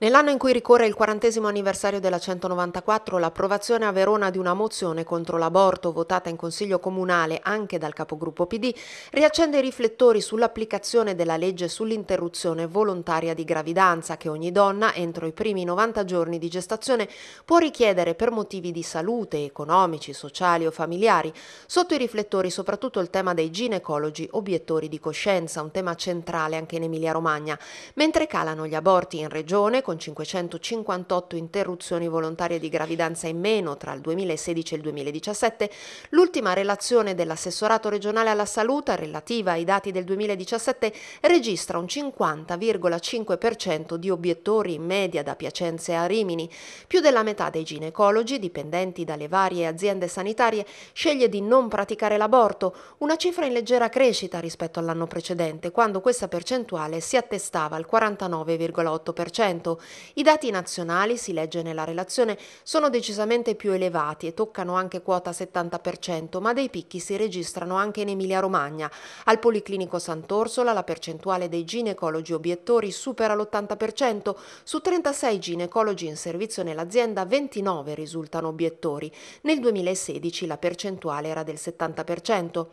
Nell'anno in cui ricorre il quarantesimo anniversario della 194, l'approvazione a Verona di una mozione contro l'aborto votata in Consiglio Comunale anche dal capogruppo PD riaccende i riflettori sull'applicazione della legge sull'interruzione volontaria di gravidanza che ogni donna entro i primi 90 giorni di gestazione può richiedere per motivi di salute, economici, sociali o familiari. Sotto i riflettori soprattutto il tema dei ginecologi obiettori di coscienza, un tema centrale anche in Emilia Romagna, mentre calano gli aborti in regione con 558 interruzioni volontarie di gravidanza in meno tra il 2016 e il 2017, l'ultima relazione dell'assessorato regionale alla salute relativa ai dati del 2017 registra un 50,5% di obiettori in media da Piacenza a Rimini. Più della metà dei ginecologi dipendenti dalle varie aziende sanitarie sceglie di non praticare l'aborto, una cifra in leggera crescita rispetto all'anno precedente, quando questa percentuale si attestava al 49,8%. I dati nazionali, si legge nella relazione, sono decisamente più elevati e toccano anche quota 70%, ma dei picchi si registrano anche in Emilia-Romagna. Al Policlinico Sant'Orsola la percentuale dei ginecologi obiettori supera l'80%, su 36 ginecologi in servizio nell'azienda 29 risultano obiettori. Nel 2016 la percentuale era del 70%.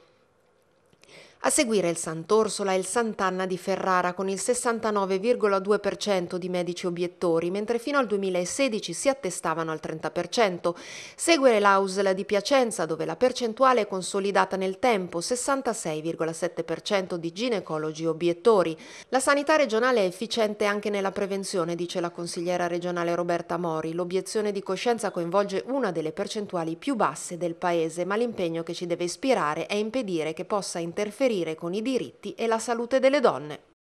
A seguire il Sant'Orsola e il Sant'Anna di Ferrara con il 69,2% di medici obiettori, mentre fino al 2016 si attestavano al 30%. Segue l'Ausl di Piacenza dove la percentuale è consolidata nel tempo, 66,7% di ginecologi obiettori. La sanità regionale è efficiente anche nella prevenzione, dice la consigliera regionale Roberta Mori. L'obiezione di coscienza coinvolge una delle percentuali più basse del Paese, ma l'impegno che ci deve ispirare è impedire che possa interferire interferire con i diritti e la salute delle donne.